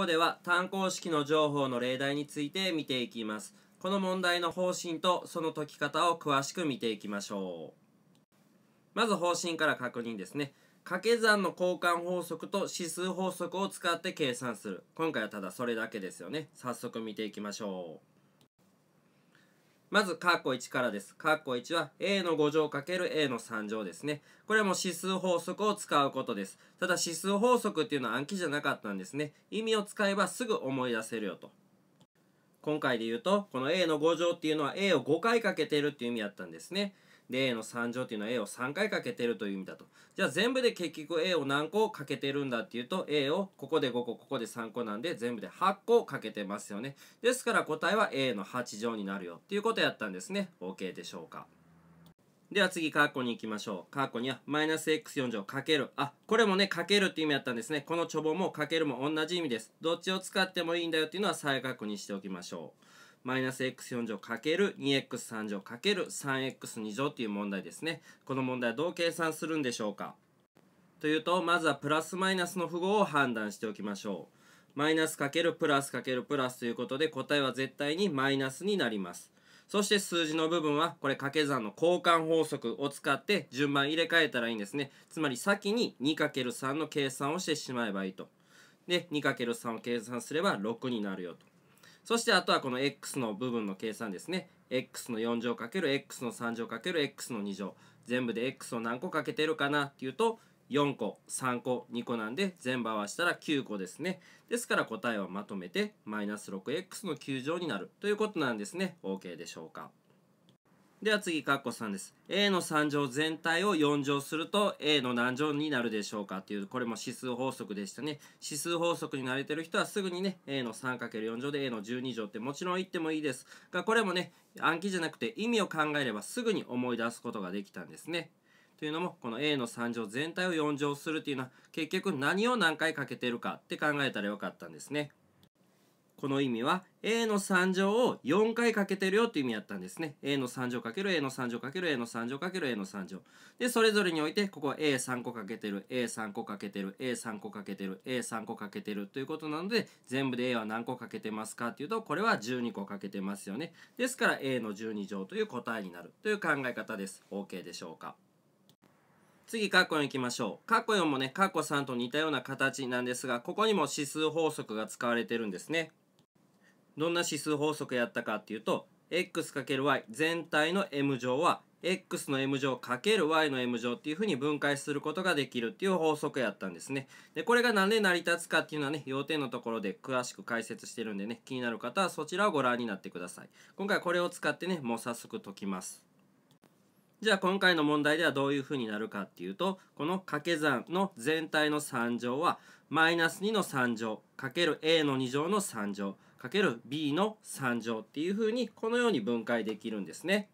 ここでは単項式の情報の例題について見ていきます。この問題の方針とその解き方を詳しく見ていきましょう。まず方針から確認ですね。掛け算の交換法則と指数法則を使って計算する。今回はただそれだけですよね。早速見ていきましょう。まず、カッコ1からです。カッコ1は a の5乗かける a の3乗ですね。これはもう指数法則を使うことです。ただ指数法則っていうのは暗記じゃなかったんですね。意味を使えばすぐ思い出せるよと。今回で言うと、この a の5乗っていうのは a を5回かけてるっていう意味だったんですね。で A の3乗っていうのは A を3回かけてるという意味だとじゃあ全部で結局 A を何個かけてるんだっていうと A をここで5個ここで3個なんで全部で8個かけてますよねですから答えは A の8乗になるよっていうことやったんですね OK でしょうかでは次、カッコに行きましょう。カッコには、マイナス x4 乗かける。あ、これもね、かけるって意味だったんですね。このチョボもかけるも同じ意味です。どっちを使ってもいいんだよっていうのは再確認しておきましょう。マイナス x4 乗る2 x 3乗る3 x 2乗という問題ですね。この問題はどう計算するんでしょうかというと、まずはプラスマイナスの符号を判断しておきましょう。マイナス×プラス×プラスということで答えは絶対にマイナスになります。そして数字の部分はこれ掛け算の交換法則を使って順番入れ替えたらいいんですね。つまり先に 2×3 の計算をしてしまえばいいと。で 2×3 を計算すれば6になるよと。そしてあとはこの x の部分の計算ですね。x の4乗 ×x の3乗 ×x の2乗。全部で x を何個かけてるかなっていうと、4個、3個、2個なんで、全部合わせたら9個ですね。ですから答えをまとめて、マイナス 6x の9乗になるということなんですね。OK でしょうか。では次、カッコ3です。A の3乗全体を4乗すると A の何乗になるでしょうかっていう、これも指数法則でしたね。指数法則に慣れてる人はすぐにね、A の 3×4 乗で A の12乗ってもちろん言ってもいいですが、これもね、暗記じゃなくて意味を考えればすぐに思い出すことができたんですね。というのも、この A の3乗全体を4乗するっていうのは、結局何を何回かけてるかって考えたらよかったんですね。この意味は A の3乗を4回かけてるよっていう意味だったんですね。A の3乗かける A の3乗かける A の3乗かける A の3乗。で、それぞれにおいて、ここは A3 個かけてる、A3 個かけてる、A3 個かけてる、A3 個かけてるということなので、全部で A は何個かけてますかっていうと、これは12個かけてますよね。ですから A の12乗という答えになるという考え方です。OK でしょうか。次、カッコ4行きましょう。カッコ4もね、カッコ3と似たような形なんですが、ここにも指数法則が使われてるんですね。どんな指数法則やったかっていうと x×y 全体の m 乗は x の m 乗 ×y の m 乗っていうふうに分解することができるっていう法則やったんですね。で、これが何で成り立つかっていうのはね、要点のところで詳しく解説してるんでね、気になる方はそちらをご覧になってください。今回これを使ってね、もう早速解きます。じゃあ今回の問題ではどういうふうになるかっていうと、この掛け算の全体の3乗は、マイナス2の3乗 ×a の2乗の3乗。かける b の3乗っていうふうにこのように分解できるんですね。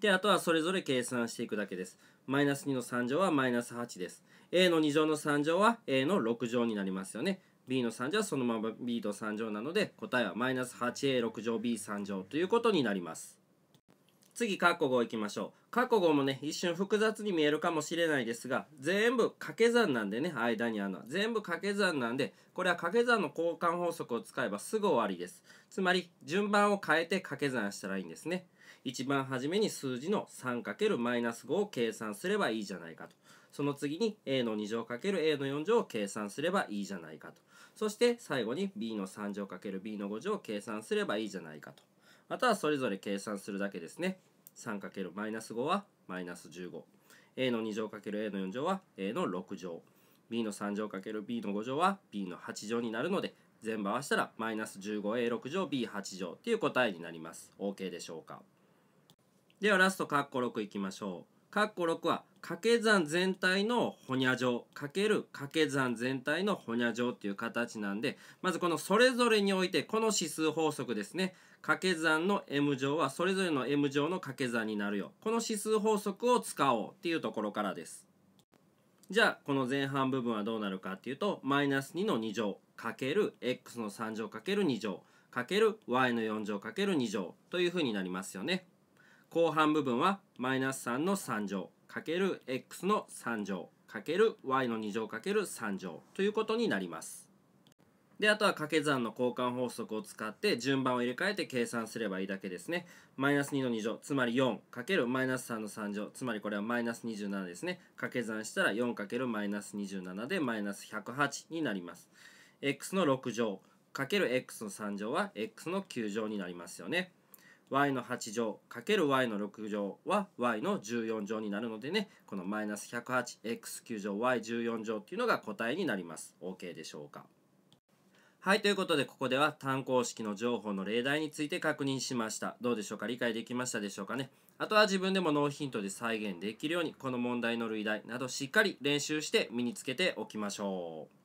で、あとはそれぞれ計算していくだけです。マイナス2の3乗はマイナス8です。a の2乗の3乗は a の6乗になりますよね。b の3乗はそのまま b と3乗なので答えはマイナス 8a6 乗 b3 乗ということになります。次、カッコ5いきましょう。カッコ5もね、一瞬複雑に見えるかもしれないですが、全部掛け算なんでね、間にあるのは。全部掛け算なんで、これは掛け算の交換法則を使えばすぐ終わりです。つまり、順番を変えて掛け算したらいいんですね。一番初めに数字の 3×-5 を計算すればいいじゃないかと。その次に a の2乗 ×a の4乗を計算すればいいじゃないかと。そして最後に b の3乗 ×b の5乗を計算すればいいじゃないかと。またはそれぞれ計算するだけですね。3×-5 はマイナス15。a の2乗 ×a の4乗は a の6乗。b の3乗 ×b の5乗は b の8乗になるので、全部合わせたらマイナス 15a6 乗 b8 乗っていう答えになります。OK でしょうか。ではラストカッコ6いきましょう。括弧6は掛け算全体のほにゃ状かける掛け算全体のほにゃ状っていう形なんでまずこのそれぞれにおいてこの指数法則ですね掛け算の m 乗はそれぞれの m 乗の掛け算になるよこの指数法則を使おうっていうところからですじゃあこの前半部分はどうなるかっていうとマイナス2の2乗かける x の3乗かける2乗かける y の4乗かける2乗というふうになりますよね。後半部分はマイナス3の3乗かける x の3乗かける y の2乗かける3乗ということになります。で、あとは掛け算の交換法則を使って順番を入れ替えて計算すればいいだけですね。マイナス2の2乗、つまり4かけるマイナス3の3乗、つまりこれはマイナス27ですね。掛け算したら4かけるマイナス27でマイナス108になります。x の6乗かける x の3乗は x の9乗になりますよね。y の8乗かける y の6乗は y の14乗になるのでねこのマイナス 108x9 乗 y14 乗っていうのが答えになります OK でしょうかはい。ということで、ここでは単項式の情報の例題について確認しました。どうでしょうか理解できましたでしょうかねあとは自分でもノーヒントで再現できるように、この問題の類題などしっかり練習して身につけておきましょう。